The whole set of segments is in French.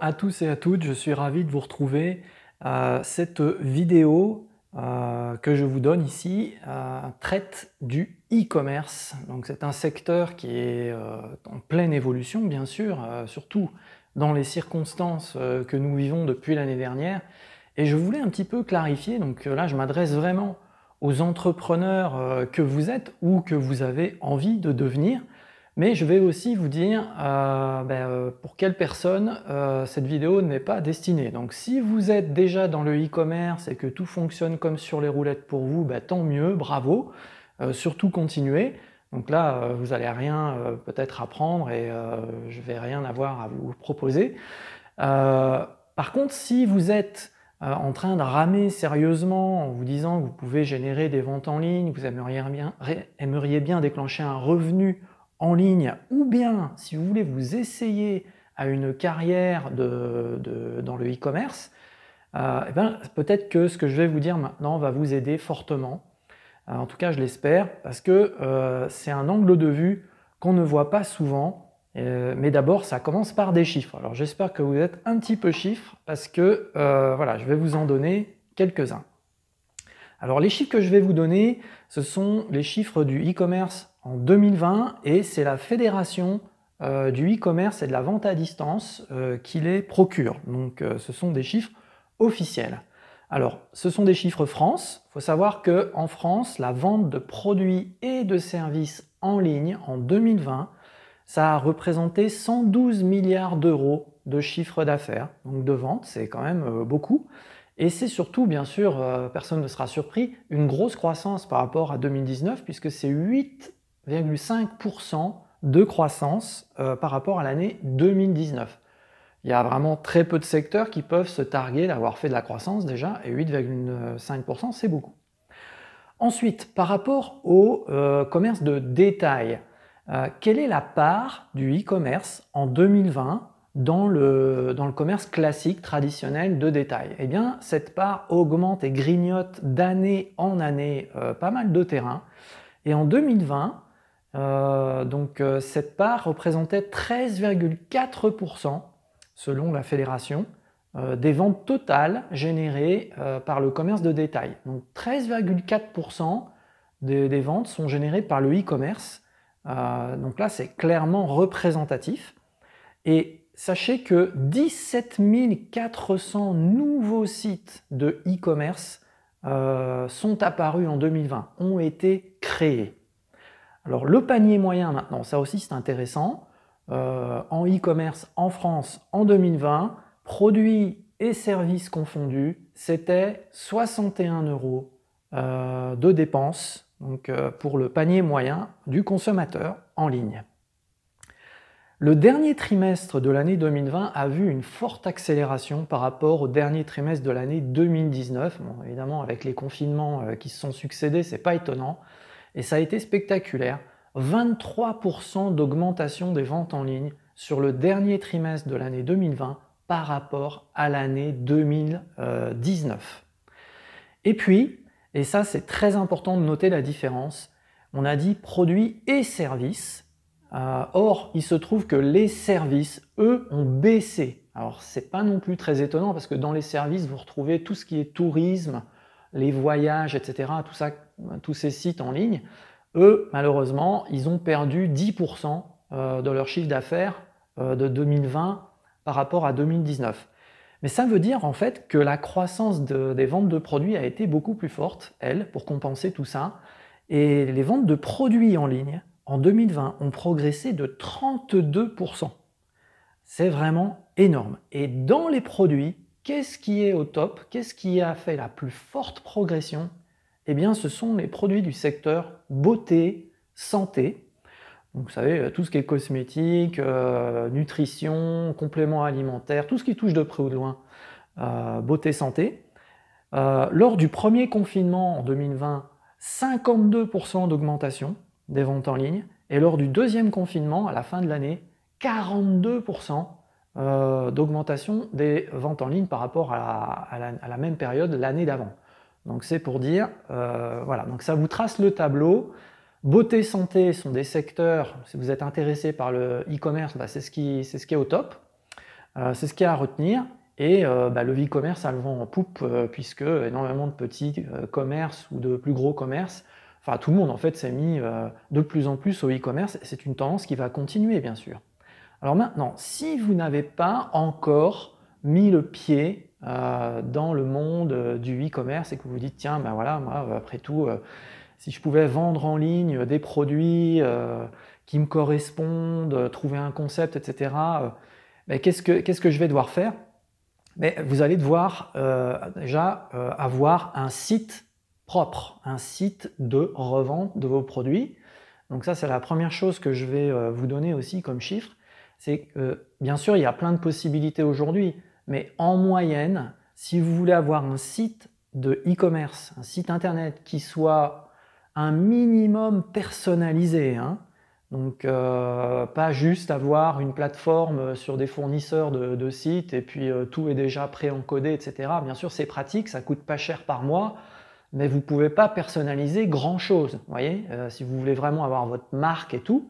à tous et à toutes, je suis ravi de vous retrouver. Euh, cette vidéo euh, que je vous donne ici euh, traite du e-commerce. Donc c'est un secteur qui est en pleine évolution bien sûr, surtout dans les circonstances que nous vivons depuis l'année dernière. Et je voulais un petit peu clarifier, donc là je m'adresse vraiment aux entrepreneurs que vous êtes ou que vous avez envie de devenir. Mais je vais aussi vous dire euh, ben, euh, pour quelle personne euh, cette vidéo n'est pas destinée. Donc si vous êtes déjà dans le e-commerce et que tout fonctionne comme sur les roulettes pour vous, ben, tant mieux, bravo, surtout continuez. Donc là, vous n'allez rien peut-être apprendre et je ne vais rien avoir à vous proposer. par contre, si vous êtes en train de ramer sérieusement en vous disant que vous pouvez générer des ventes en ligne, vous aimeriez bien déclencher un revenu en ligne, ou bien si vous voulez vous essayer à une carrière dans le e-commerce, euh, eh ben, peut-être que ce que je vais vous dire maintenant va vous aider fortement. Euh, en tout cas, je l'espère, parce que euh, c'est un angle de vue qu'on ne voit pas souvent. mais d'abord, ça commence par des chiffres. Alors j'espère que vous êtes un petit peu chiffres, parce que voilà, je vais vous en donner quelques-uns. Alors les chiffres que je vais vous donner, ce sont les chiffres du e-commerce 2020 et c'est la fédération euh, du e-commerce et de la vente à distance euh, qui les procure. Donc euh, ce sont des chiffres officiels. Alors ce sont des chiffres France. faut savoir que en France, la vente de produits et de services en ligne en 2020, ça a représenté 112 milliards d'euros de chiffre d'affaires, donc de vente, c'est quand même beaucoup. Et c'est surtout, bien sûr, personne ne sera surpris, une grosse croissance par rapport à 2019, puisque c'est 8 5% de croissance euh, par rapport à l'année 2019. Il y a vraiment très peu de secteurs qui peuvent se targuer d'avoir fait de la croissance déjà, et 8,5% c'est beaucoup. Ensuite, par rapport au euh, commerce de détail, euh, quelle est la part du e-commerce en 2020 dans le, dans le commerce classique traditionnel de détail Eh bien, cette part augmente et grignote d'année en année pas mal de terrain. Et en 2020, euh, donc euh, cette part représentait 13,4% selon la fédération euh, des ventes totales générées par le commerce de détail. Donc 13,4% des, des, ventes sont générées par le e-commerce. donc là c'est clairement représentatif. Et sachez que 17 400 nouveaux sites de e-commerce sont apparus en 2020, ont été créés. Alors le panier moyen maintenant, ça aussi c'est intéressant. Euh, en e-commerce en France en 2020, produits et services confondus, c'était 61 euros euh, de dépenses donc, euh, pour le panier moyen du consommateur en ligne. Le dernier trimestre de l'année 2020 a vu une forte accélération par rapport au dernier trimestre de l'année 2019. évidemment, avec les confinements qui se sont succédés, c'est pas étonnant et ça a été spectaculaire. 23% d'augmentation des ventes en ligne sur le dernier trimestre de l'année 2020 par rapport à l'année 2019. Et puis, et ça c'est très important de noter la différence, on a dit produits et services. Euh, or, il se trouve que les services, eux, ont baissé. Alors, c'est pas non plus très étonnant parce que dans les services, vous retrouvez tout ce qui est tourisme, les voyages, etc. Tout ça tous ces sites en ligne, eux, malheureusement, ils ont perdu 10% euh, de leur chiffre d'affaires euh, de 2020 par rapport à 2019. Mais ça veut dire en fait que la croissance des ventes de produits a été beaucoup plus forte, elle, pour compenser tout ça. Et les ventes de produits en ligne, en 2020, ont progressé de 32%. C'est vraiment énorme. Et dans les produits, qu'est-ce qui est au top Qu'est-ce qui a fait la plus forte progression eh bien, ce sont les produits du secteur beauté, santé. vous savez, euh, tout ce qui est cosmétique, euh, nutrition, compléments alimentaires, tout ce qui touche de près ou de loin euh, beauté, santé. lors du premier confinement en 2020, 52% d'augmentation des ventes en ligne. Et lors du deuxième confinement, à la fin de l'année, 42% d'augmentation des ventes en ligne par rapport à la même période l'année d'avant. Donc c'est pour dire, euh, voilà, donc ça vous trace le tableau. Beauté, santé sont des secteurs, si vous êtes intéressé par le e-commerce, bah, c'est ce, qui, ce qui est au top, euh, c'est ce qui est à retenir. Et euh, bah, le e-commerce a le vent en poupe, puisque énormément de petits commerces ou de plus gros commerces, enfin tout le monde en fait s'est mis de plus en plus au e-commerce, c'est une tendance qui va continuer bien sûr. Alors maintenant, si vous n'avez pas encore mis le pied euh, dans le monde euh, du e-commerce et que vous vous dites, tiens, ben voilà, euh, après tout, si je pouvais vendre en ligne des produits qui me correspondent, trouver un concept, etc., ben, qu'est-ce, que, je vais devoir faire Mais ben, Vous allez devoir déjà avoir un site propre, un site de revente de vos produits. Donc ça, c'est la première chose que je vais vous donner aussi comme chiffre. C'est que, bien sûr, il y a plein de possibilités aujourd'hui. Mais en moyenne, si vous voulez avoir un site de e-commerce, un site internet qui soit un minimum personnalisé, hein, donc euh, pas juste avoir une plateforme sur des fournisseurs de, sites et puis euh, tout est déjà pré-encodé, etc. Bien sûr, c'est pratique, ça coûte pas cher par mois, mais vous pouvez pas personnaliser grand chose. Voyez, euh, si vous voulez vraiment avoir votre marque et tout,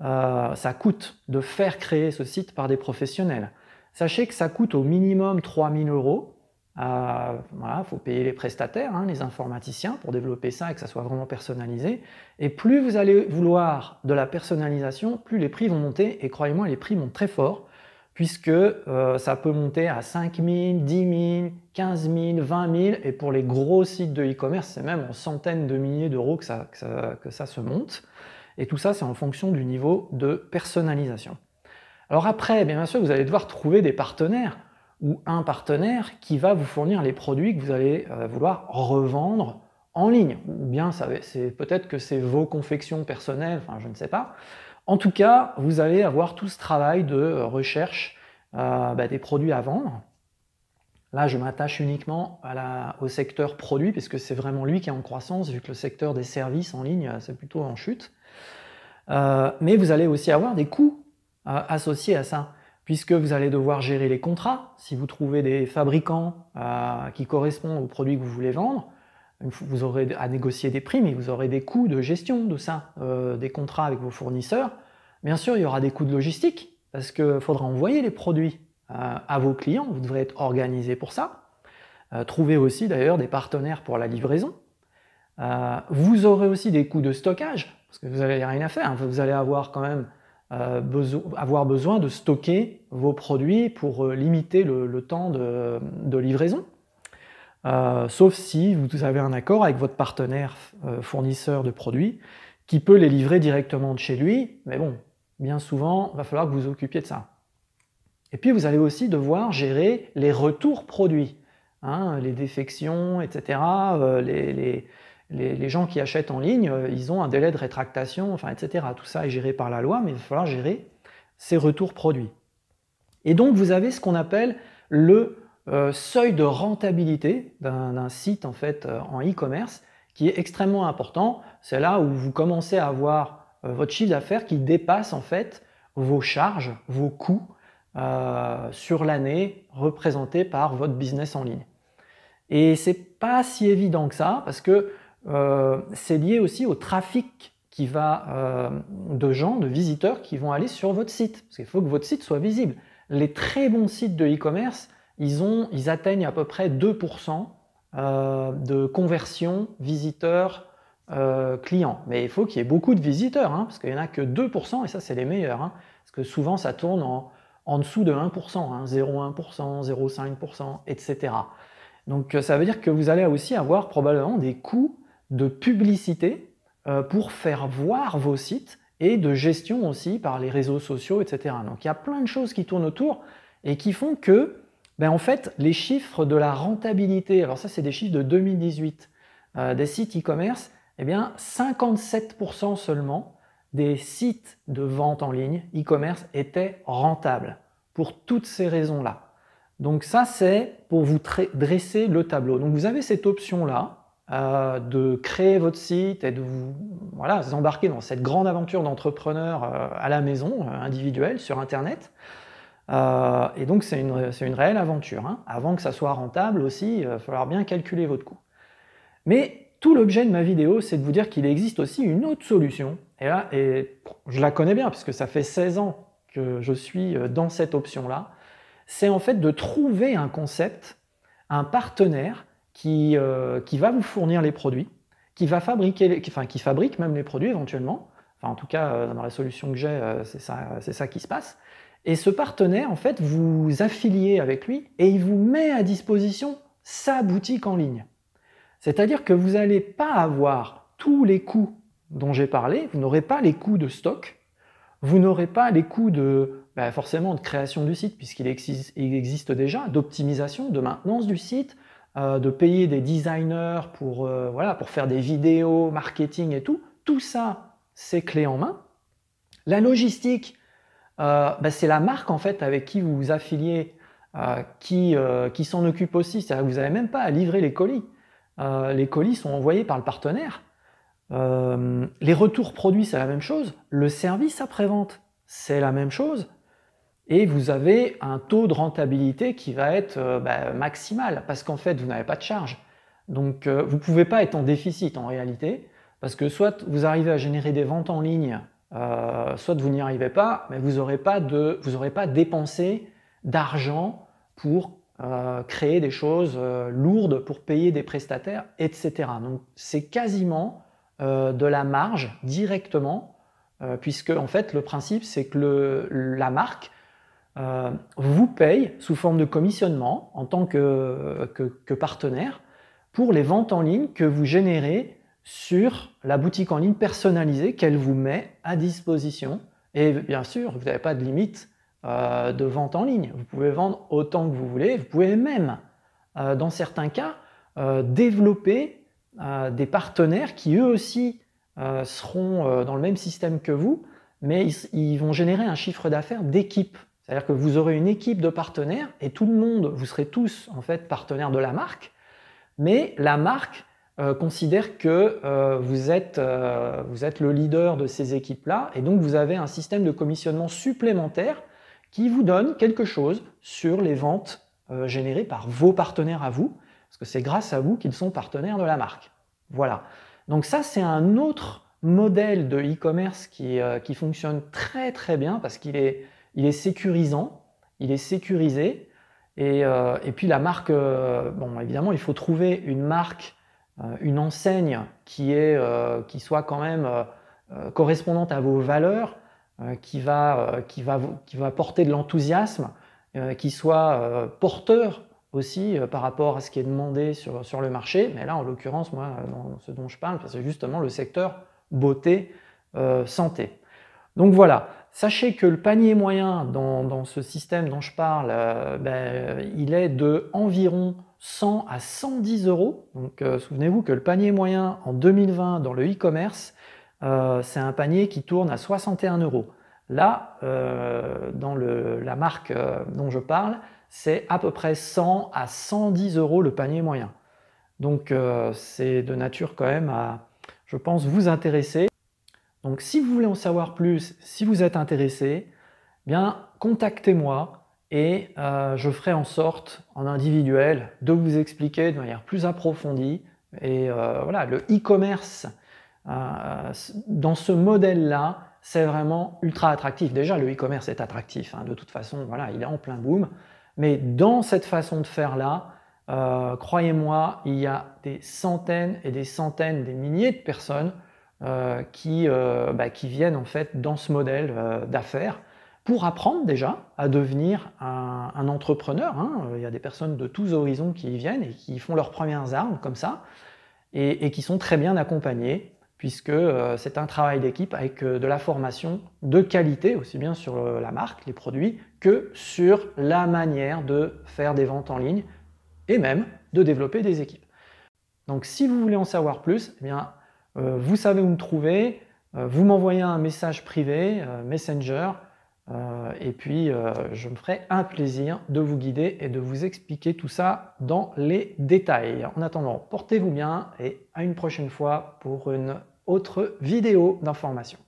ça coûte de faire créer ce site par des professionnels. Sachez que ça coûte au minimum 3000 euros. Euh, voilà, faut payer les prestataires, hein, les informaticiens pour développer ça et que ça soit vraiment personnalisé. Et plus vous allez vouloir de la personnalisation, plus les prix vont monter. Et croyez-moi, les prix montent très fort puisque euh, ça peut monter à 5 000, 10 000, 15 000, 20 000, et pour les gros sites de e-commerce, c'est même en centaines de milliers d'euros que ça, que ça, se monte. Et tout ça, c'est en fonction du niveau de personnalisation. Alors après, bien sûr, vous allez devoir trouver des partenaires ou un partenaire qui va vous fournir les produits que vous allez euh, vouloir revendre en ligne. Ou bien c'est peut-être que c'est vos confections personnelles, enfin je ne sais pas. En tout cas, vous allez avoir tout ce travail de euh, recherche euh, bah, des produits à vendre. Là, je m'attache uniquement au secteur produit, puisque c'est vraiment lui qui est en croissance, vu que le secteur des services en ligne, c'est plutôt en chute. mais vous allez aussi avoir des coûts associé à ça, puisque vous allez devoir gérer les contrats. Si vous trouvez des fabricants euh, qui correspondent aux produits que vous voulez vendre, vous aurez à négocier des prix, mais vous aurez des coûts de gestion de ça, euh, des contrats avec vos fournisseurs. Bien sûr, il y aura des coûts de logistique, parce qu'il faudra envoyer les produits euh, à vos clients, vous devrez être organisé pour ça. Trouvez aussi d'ailleurs des partenaires pour la livraison. vous aurez aussi des coûts de stockage, parce que vous n'avez rien à faire, hein. vous allez avoir quand même euh, avoir besoin de stocker vos produits pour euh, limiter le, temps de, livraison. Euh, sauf si vous avez un accord avec votre partenaire fournisseur de produits qui peut les livrer directement de chez lui, mais bon, bien souvent, il va falloir que vous vous occupiez de ça. Et puis vous allez aussi devoir gérer les retours produits, hein, les défections, etc., les les, gens qui achètent en ligne, euh, ils ont un délai de rétractation, enfin, etc. Tout ça est géré par la loi, mais il va falloir gérer ces retours produits. Et donc, vous avez ce qu'on appelle le euh, seuil de rentabilité d'un site en fait euh, en e-commerce qui est extrêmement important. C'est là où vous commencez à avoir votre chiffre d'affaires qui dépasse en fait vos charges, vos coûts sur l'année représentés par votre business en ligne. Et c'est pas si évident que ça parce que euh, c'est lié aussi au trafic qui va, euh, de gens, de visiteurs qui vont aller sur votre site. Parce qu'il faut que votre site soit visible. Les très bons sites de e-commerce, ils, atteignent à peu près 2% euh, de conversion visiteurs clients. Mais il faut qu'il y ait beaucoup de visiteurs, hein, parce qu'il n'y en a que 2%, et ça c'est les meilleurs. Hein. parce que souvent ça tourne en, dessous de 1%, 0,1%, 0,5%, etc. Donc ça veut dire que vous allez aussi avoir probablement des coûts de publicité euh, pour faire voir vos sites et de gestion aussi par les réseaux sociaux, etc. Donc il y a plein de choses qui tournent autour et qui font que, ben, en fait, les chiffres de la rentabilité, alors ça c'est des chiffres de 2018, euh, des sites e-commerce, eh bien 57% seulement des sites de vente en ligne e-commerce étaient rentables pour toutes ces raisons-là. Donc ça c'est pour vous dresser le tableau. Donc vous avez cette option-là, euh, de créer votre site et de vous, voilà, embarquer dans cette grande aventure d'entrepreneur euh, à la maison, euh, individuelle, sur Internet. et donc, c'est une, réelle aventure. Hein. Avant que ça soit rentable aussi, il va falloir bien calculer votre coût. Mais tout l'objet de ma vidéo, c'est de vous dire qu'il existe aussi une autre solution. Et là, et je la connais bien, puisque ça fait 16 ans que je suis dans cette option-là. C'est en fait de trouver un concept, un partenaire euh, qui, va vous fournir les produits, qui va fabriquer, enfin qui fabrique même les produits éventuellement. Enfin, en tout cas, euh, dans la solution que j'ai, euh, c'est ça, qui se passe. Et ce partenaire, en fait, vous affiliez avec lui et il vous met à disposition sa boutique en ligne. C'est-à-dire que vous n'allez pas avoir tous les coûts dont j'ai parlé, vous n'aurez pas les coûts de stock, vous n'aurez pas les coûts de bah, forcément de création du site puisqu'il existe déjà, d'optimisation, de maintenance du site, euh, de payer des designers pour, euh, voilà, pour faire des vidéos, marketing et tout. Tout ça, c'est clé en main. La logistique, euh, bah, c'est la marque en fait avec qui vous vous affiliez qui, qui s'en occupe aussi. cest vous n'avez même pas à livrer les colis. les colis sont envoyés par le partenaire. les retours produits, c'est la même chose. Le service après-vente, c'est la même chose et vous avez un taux de rentabilité qui va être euh, bah, maximal parce qu'en fait vous n'avez pas de charge. Donc euh, vous ne pouvez pas être en déficit en réalité parce que soit vous arrivez à générer des ventes en ligne, euh, soit vous n'y arrivez pas, mais vous n'aurez pas, de, pas dépensé d'argent pour créer des choses lourdes, pour payer des prestataires, etc. Donc c'est quasiment de la marge directement puisque en fait le principe c'est que le, la marque euh, vous paye sous forme de commissionnement en tant que, partenaire pour les ventes en ligne que vous générez sur la boutique en ligne personnalisée qu'elle vous met à disposition. Et bien sûr, vous n'avez pas de limite euh, de vente en ligne. Vous pouvez vendre autant que vous voulez. Vous pouvez même, euh, dans certains cas, développer des partenaires qui eux aussi seront dans le même système que vous, mais ils vont générer un chiffre d'affaires d'équipe. C'est-à-dire que vous aurez une équipe de partenaires et tout le monde, vous serez tous en fait partenaires de la marque, mais la marque euh, considère que euh, vous, êtes, euh, vous êtes le leader de ces équipes-là et donc vous avez un système de commissionnement supplémentaire qui vous donne quelque chose sur les ventes générées par vos partenaires à vous, parce que c'est grâce à vous qu'ils sont partenaires de la marque. Voilà. Donc ça, c'est un autre modèle de e-commerce qui fonctionne très très bien parce qu'il est il est sécurisant, il est sécurisé. Et, euh, puis la marque, euh, bon, évidemment, il faut trouver une marque, euh, une enseigne qui, est, soit quand même correspondante à vos valeurs, qui, va, porter de l'enthousiasme, qui soit porteur aussi par rapport à ce qui est demandé sur, sur le marché. Mais là, en l'occurrence, moi, ce dont je parle, c'est justement le secteur beauté, santé. Donc voilà, Sachez que le panier moyen dans, ce système dont je parle, euh, ben, il est de environ 100 à 110 euros. Donc euh, souvenez-vous que le panier moyen en 2020 dans le e-commerce, euh, c'est un panier qui tourne à 61 euros. Là, dans la marque dont je parle, c'est à peu près 100 à 110 euros le panier moyen. Donc c'est de nature quand même à, je pense, vous intéresser. Donc si vous voulez en savoir plus, si vous êtes intéressé, eh bien contactez-moi et euh, je ferai en sorte, en individuel, de vous expliquer de manière plus approfondie. Et euh, voilà, le e-commerce euh, dans ce modèle-là, c'est vraiment ultra attractif. Déjà, le e-commerce est attractif. Hein, de toute façon, voilà, il est en plein boom. Mais dans cette façon de faire là, croyez-moi, il y a des centaines et des centaines, des milliers de personnes euh, qui, euh, bah, qui, viennent en fait dans ce modèle euh, d'affaires pour apprendre déjà à devenir un, entrepreneur. Hein. Il y a des personnes de tous horizons qui y viennent et qui font leurs premières armes comme ça et, qui sont très bien accompagnées puisque c'est un travail d'équipe avec de la formation de qualité, aussi bien sur la marque, les produits, que sur la manière de faire des ventes en ligne et même de développer des équipes. Donc si vous voulez en savoir plus, eh bien, euh, vous savez où me trouver, euh, vous m'envoyez un message privé, euh, Messenger, et puis je me ferai un plaisir de vous guider et de vous expliquer tout ça dans les détails. En attendant, portez-vous bien et à une prochaine fois pour une autre vidéo d'information.